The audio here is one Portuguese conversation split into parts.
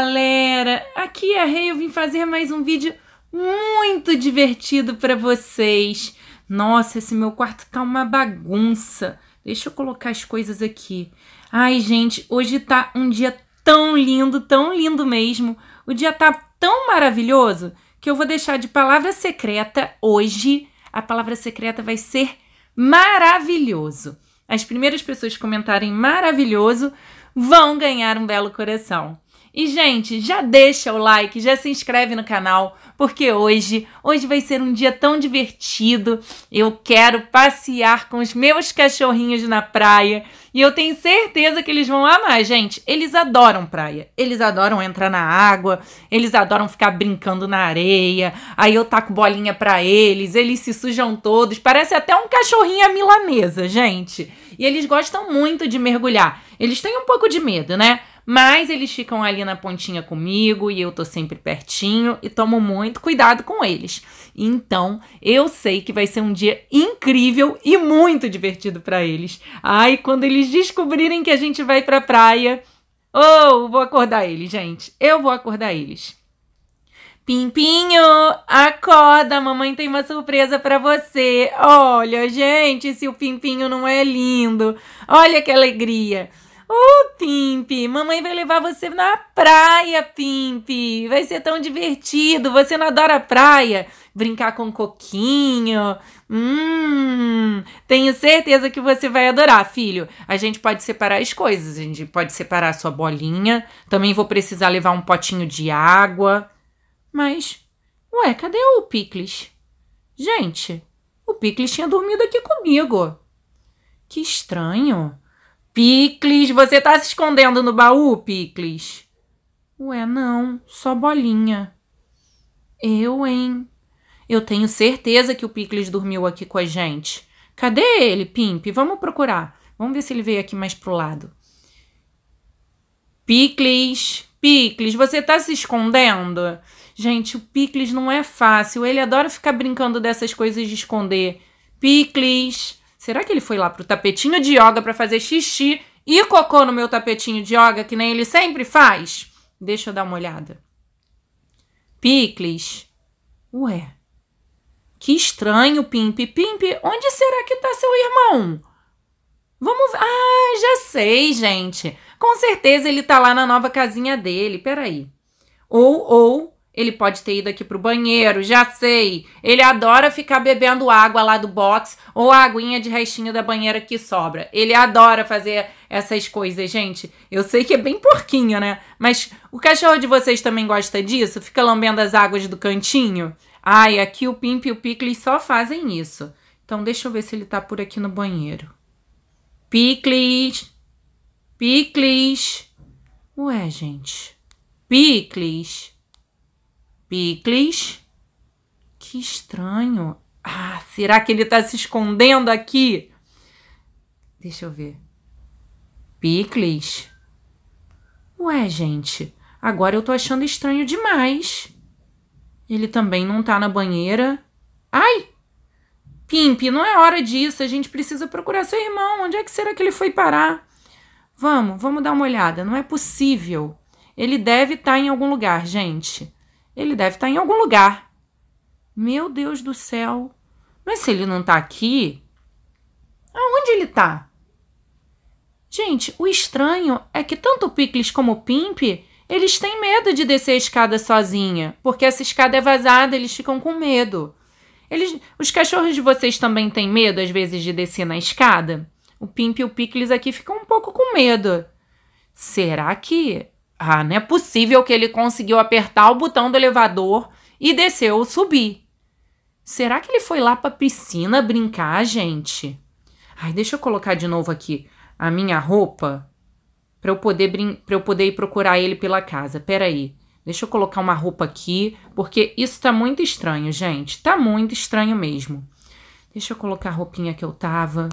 galera! Aqui é a Rei, eu vim fazer mais um vídeo muito divertido para vocês. Nossa, esse meu quarto tá uma bagunça. Deixa eu colocar as coisas aqui. Ai, gente, hoje tá um dia tão lindo, tão lindo mesmo. O dia tá tão maravilhoso que eu vou deixar de palavra secreta hoje. A palavra secreta vai ser maravilhoso. As primeiras pessoas que comentarem maravilhoso vão ganhar um belo coração. E, gente, já deixa o like, já se inscreve no canal, porque hoje, hoje vai ser um dia tão divertido. Eu quero passear com os meus cachorrinhos na praia e eu tenho certeza que eles vão amar, gente. Eles adoram praia, eles adoram entrar na água, eles adoram ficar brincando na areia. Aí eu taco bolinha pra eles, eles se sujam todos. Parece até um cachorrinho à milanesa, gente. E eles gostam muito de mergulhar. Eles têm um pouco de medo, né? Mas eles ficam ali na pontinha comigo e eu tô sempre pertinho e tomo muito cuidado com eles. Então, eu sei que vai ser um dia incrível e muito divertido para eles. Ai, quando eles descobrirem que a gente vai pra praia, oh, vou acordar eles, gente. Eu vou acordar eles. Pimpinho, acorda, mamãe tem uma surpresa para você. Olha, gente, se o Pimpinho não é lindo. Olha que alegria. Ô, oh, Pimp, mamãe vai levar você na praia, Pimp. Vai ser tão divertido. Você não adora praia? Brincar com coquinho. Hum, tenho certeza que você vai adorar, filho. A gente pode separar as coisas. A gente pode separar a sua bolinha. Também vou precisar levar um potinho de água. Mas, ué, cadê o Picles? Gente, o Picles tinha dormido aqui comigo. Que estranho. Picles, você tá se escondendo no baú, Picles? Ué, não, só bolinha. Eu, hein? Eu tenho certeza que o Picles dormiu aqui com a gente. Cadê ele, Pimp? Vamos procurar. Vamos ver se ele veio aqui mais pro lado. Picles, Picles, você tá se escondendo? Gente, o Picles não é fácil. Ele adora ficar brincando dessas coisas de esconder. Picles, Será que ele foi lá pro tapetinho de yoga para fazer xixi e cocô no meu tapetinho de yoga, que nem ele sempre faz? Deixa eu dar uma olhada. Picles. Ué. Que estranho, Pimp. Pimp, onde será que tá seu irmão? Vamos. Ah, já sei, gente. Com certeza ele tá lá na nova casinha dele. Peraí. Ou, ou, ele pode ter ido aqui pro banheiro, já sei. Ele adora ficar bebendo água lá do box ou a aguinha de restinho da banheira que sobra. Ele adora fazer essas coisas, gente. Eu sei que é bem porquinho, né? Mas o cachorro de vocês também gosta disso? Fica lambendo as águas do cantinho? Ai, aqui o Pimp e o Pickles só fazem isso. Então deixa eu ver se ele tá por aqui no banheiro. Pickles. Pickles. Ué, gente. Pickles. Picles? Que estranho. Ah, será que ele está se escondendo aqui? Deixa eu ver. Picles? Ué, gente, agora eu tô achando estranho demais. Ele também não tá na banheira. Ai! Pimp, não é hora disso. A gente precisa procurar seu irmão. Onde é que será que ele foi parar? Vamos, vamos dar uma olhada. Não é possível. Ele deve estar tá em algum lugar, gente. Ele deve estar tá em algum lugar. Meu Deus do céu. Mas se ele não está aqui, aonde ele está? Gente, o estranho é que tanto o Picles como o Pimp, eles têm medo de descer a escada sozinha, porque essa escada é vazada, eles ficam com medo. Eles, os cachorros de vocês também têm medo às vezes de descer na escada? O Pimp e o Picles aqui ficam um pouco com medo. Será que ah, não é possível que ele conseguiu apertar o botão do elevador e desceu ou subir. Será que ele foi lá para piscina brincar, gente? Ai, deixa eu colocar de novo aqui a minha roupa para eu poder para eu poder ir procurar ele pela casa. Peraí, aí. Deixa eu colocar uma roupa aqui, porque isso tá muito estranho, gente. Tá muito estranho mesmo. Deixa eu colocar a roupinha que eu tava.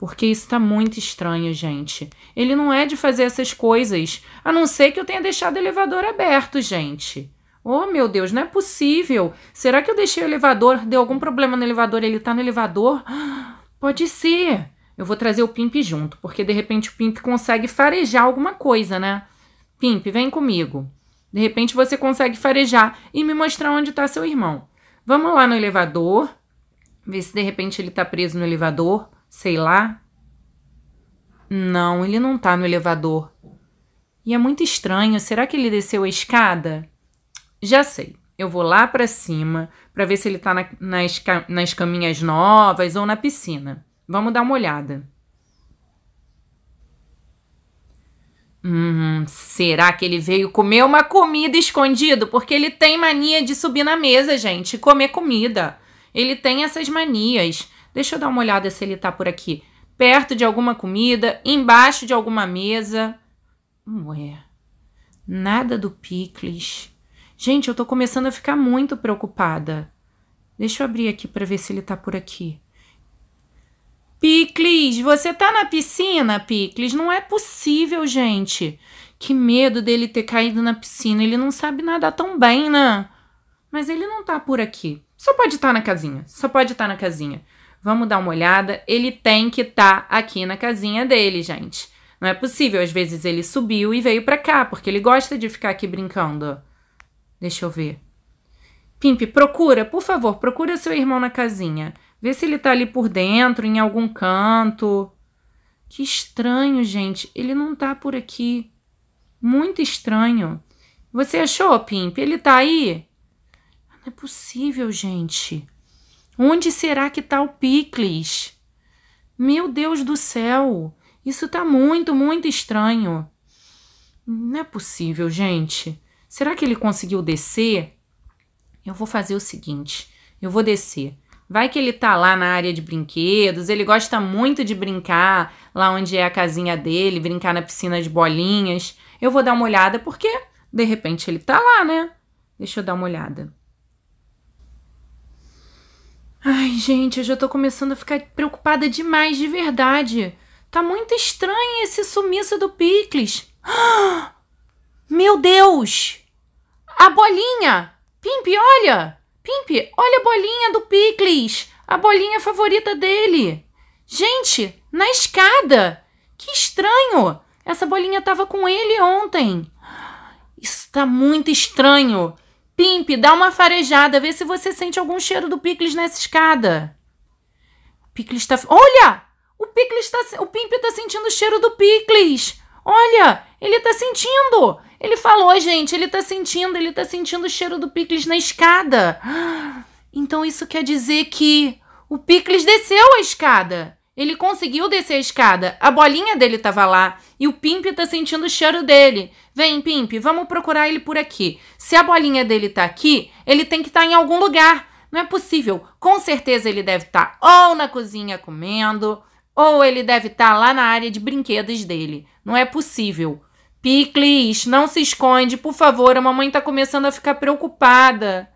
Porque isso tá muito estranho, gente. Ele não é de fazer essas coisas. A não ser que eu tenha deixado o elevador aberto, gente. Oh, meu Deus, não é possível. Será que eu deixei o elevador? Deu algum problema no elevador? Ele tá no elevador? pode ser. Eu vou trazer o Pimp junto, porque de repente o Pimp consegue farejar alguma coisa, né? Pimp, vem comigo. De repente você consegue farejar e me mostrar onde tá seu irmão. Vamos lá no elevador, ver se de repente ele tá preso no elevador sei lá. Não, ele não tá no elevador. E é muito estranho, será que ele desceu a escada? Já sei. Eu vou lá para cima para ver se ele tá na, nas, nas caminhas novas ou na piscina. Vamos dar uma olhada. Hum, será que ele veio comer uma comida escondido? Porque ele tem mania de subir na mesa, gente, comer comida. Ele tem essas manias. Deixa eu dar uma olhada se ele está por aqui. Perto de alguma comida, embaixo de alguma mesa. Ué, nada do picles. Gente, eu tô começando a ficar muito preocupada. Deixa eu abrir aqui para ver se ele tá por aqui. Picles, você tá na piscina, Picles? Não é possível, gente. Que medo dele ter caído na piscina. Ele não sabe nadar tão bem, né? Mas ele não tá por aqui. Só pode estar tá na casinha. Só pode estar tá na casinha. Vamos dar uma olhada. Ele tem que estar tá aqui na casinha dele, gente. Não é possível. Às vezes ele subiu e veio para cá, porque ele gosta de ficar aqui brincando. Deixa eu ver. Pimp, procura, por favor, procura seu irmão na casinha. Vê se ele tá ali por dentro, em algum canto. Que estranho, gente. Ele não tá por aqui. Muito estranho. Você achou, Pimp? Ele tá aí? Não é possível, gente. Onde será que está o picles? Meu Deus do céu! Isso está muito, muito estranho. Não é possível, gente. Será que ele conseguiu descer? Eu vou fazer o seguinte: eu vou descer. Vai que ele tá lá na área de brinquedos, ele gosta muito de brincar lá onde é a casinha dele, brincar na piscina de bolinhas. Eu vou dar uma olhada porque de repente ele tá lá, né? Deixa eu dar uma olhada. gente, eu já tô começando a ficar preocupada demais de verdade. Tá muito estranho esse sumiço do Picles. Meu Deus! A bolinha! Pimp, olha! Pimp, olha a bolinha do Picles! A bolinha favorita dele! Gente, na escada! Que estranho! Essa bolinha tava com ele ontem! Isso tá muito estranho! Pimpe, dá uma farejada, vê se você sente algum cheiro do picles nessa escada. Picles tá. Olha! O picles tá. O Pimpe tá sentindo o cheiro do picles! Olha! Ele tá sentindo! Ele falou, gente, ele tá sentindo, ele tá sentindo o cheiro do picles na escada. Então isso quer dizer que o picles desceu a escada. Ele conseguiu descer a escada, a bolinha dele estava lá e o Pimp tá sentindo o cheiro dele. Vem, Pimp, vamos procurar ele por aqui. Se a bolinha dele tá aqui, ele tem que estar tá em algum lugar. Não é possível. Com certeza ele deve estar tá ou na cozinha comendo, ou ele deve estar tá lá na área de brinquedos dele. Não é possível. Picles, não se esconde, por favor. A mamãe está começando a ficar preocupada.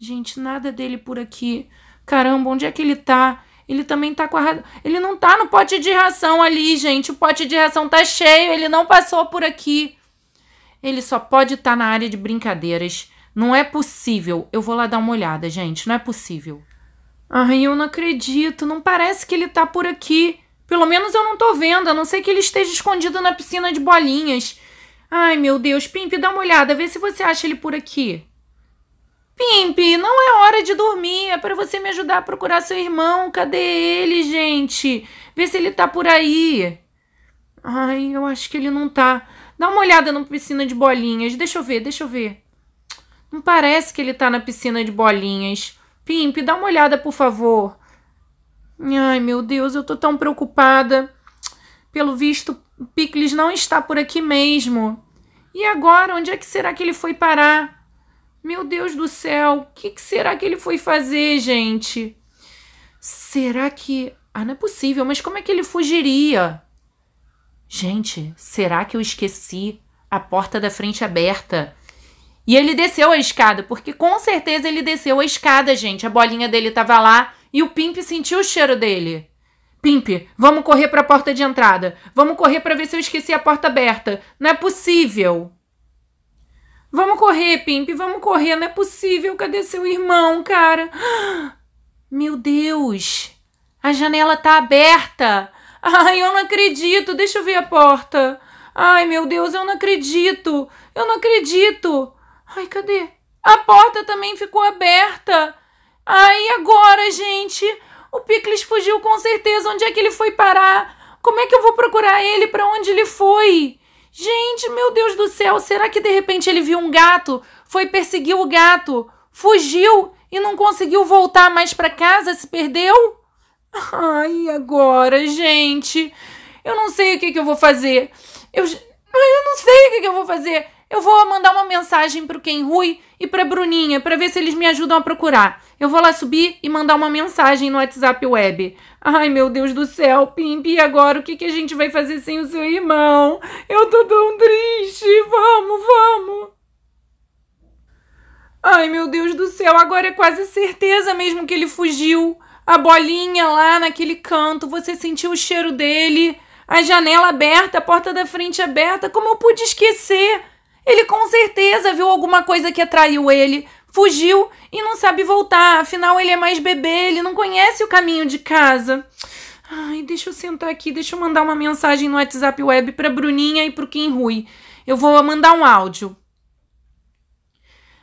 Gente, nada dele por aqui. Caramba, onde é que ele tá? Ele também tá com a Ele não tá no pote de ração ali, gente. O pote de ração tá cheio, ele não passou por aqui. Ele só pode estar tá na área de brincadeiras. Não é possível. Eu vou lá dar uma olhada, gente. Não é possível. Ai, ah, eu não acredito. Não parece que ele tá por aqui. Pelo menos eu não tô vendo, a não ser que ele esteja escondido na piscina de bolinhas. Ai, meu Deus, Pimp, dá uma olhada, vê se você acha ele por aqui. Pimp, não é hora de dormir, é para você me ajudar a procurar seu irmão. Cadê ele, gente? Vê se ele tá por aí. Ai, eu acho que ele não tá. Dá uma olhada na piscina de bolinhas. Deixa eu ver, deixa eu ver. Não parece que ele tá na piscina de bolinhas. Pimp, dá uma olhada, por favor. Ai, meu Deus, eu tô tão preocupada. Pelo visto, Picles não está por aqui mesmo. E agora, onde é que será que ele foi parar? Meu Deus do céu, o que, que, será que ele foi fazer, gente? Será que. Ah, não é possível, mas como é que ele fugiria? Gente, será que eu esqueci a porta da frente aberta? E ele desceu a escada, porque com certeza ele desceu a escada, gente. A bolinha dele tava lá e o Pimp sentiu o cheiro dele. Pimp, vamos correr para a porta de entrada. Vamos correr para ver se eu esqueci a porta aberta. Não é possível. Vamos correr, Pimp, vamos correr, não é possível. Cadê seu irmão, cara? Meu Deus! A janela tá aberta! Ai, eu não acredito! Deixa eu ver a porta! Ai, meu Deus, eu não acredito! Eu não acredito! Ai, cadê? A porta também ficou aberta! Ai, agora, gente? O Picles fugiu com certeza. Onde é que ele foi parar? Como é que eu vou procurar ele? Para onde ele foi? Gente, meu Deus do céu, será que de repente ele viu um gato, foi perseguir o gato, fugiu e não conseguiu voltar mais para casa, se perdeu? Ai, agora, gente, eu não sei o que, que eu vou fazer. Eu, eu não sei o que, que eu vou fazer. Eu vou mandar uma mensagem para o Ken Rui e para Bruninha para ver se eles me ajudam a procurar. Eu vou lá subir e mandar uma mensagem no WhatsApp web. Ai, meu Deus do céu, Pimpi! e agora o que, que a gente vai fazer sem o seu irmão? Eu tô tão triste. Vamos, vamos. Ai, meu Deus do céu, agora é quase certeza mesmo que ele fugiu. A bolinha lá naquele canto, você sentiu o cheiro dele. A janela aberta, a porta da frente aberta, como eu pude esquecer? Ele com certeza viu alguma coisa que atraiu ele, fugiu e não sabe voltar. Afinal, ele é mais bebê, ele não conhece o caminho de casa. Ai, deixa eu sentar aqui, deixa eu mandar uma mensagem no WhatsApp Web para Bruninha e pro Kim Rui. Eu vou mandar um áudio.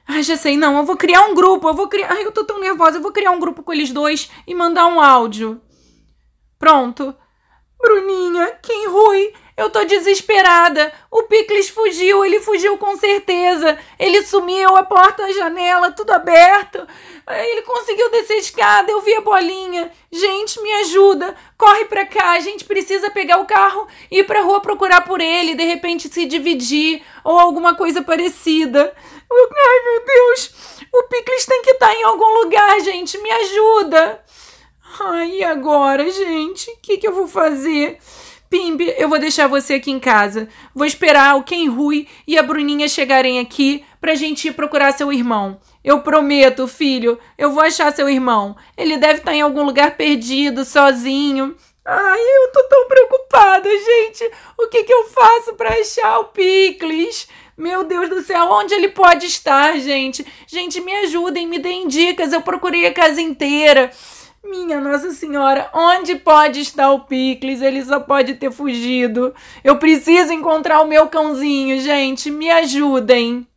Ai, já sei, não, eu vou criar um grupo, eu vou criar. Ai, eu tô tão nervosa, eu vou criar um grupo com eles dois e mandar um áudio. Pronto. Bruninha, eu tô desesperada. O Picles fugiu, ele fugiu com certeza. Ele sumiu, a porta, a janela, tudo aberto. Ele conseguiu descer a escada, eu vi a bolinha. Gente, me ajuda. Corre pra cá, a gente precisa pegar o carro e ir pra rua procurar por ele, de repente se dividir ou alguma coisa parecida. Ai, meu Deus. O Picles tem que estar tá em algum lugar, gente. Me ajuda. Ai, e agora, gente? O que, que eu vou fazer? Pimbe, eu vou deixar você aqui em casa. Vou esperar o Ken Rui e a Bruninha chegarem aqui pra gente ir procurar seu irmão. Eu prometo, filho, eu vou achar seu irmão. Ele deve estar tá em algum lugar perdido, sozinho. Ai, eu tô tão preocupada, gente. O que, que eu faço para achar o Picles? Meu Deus do céu, onde ele pode estar, gente? Gente, me ajudem, me deem dicas. Eu procurei a casa inteira. Minha Nossa Senhora, onde pode estar o Picles? Ele só pode ter fugido. Eu preciso encontrar o meu cãozinho, gente. Me ajudem.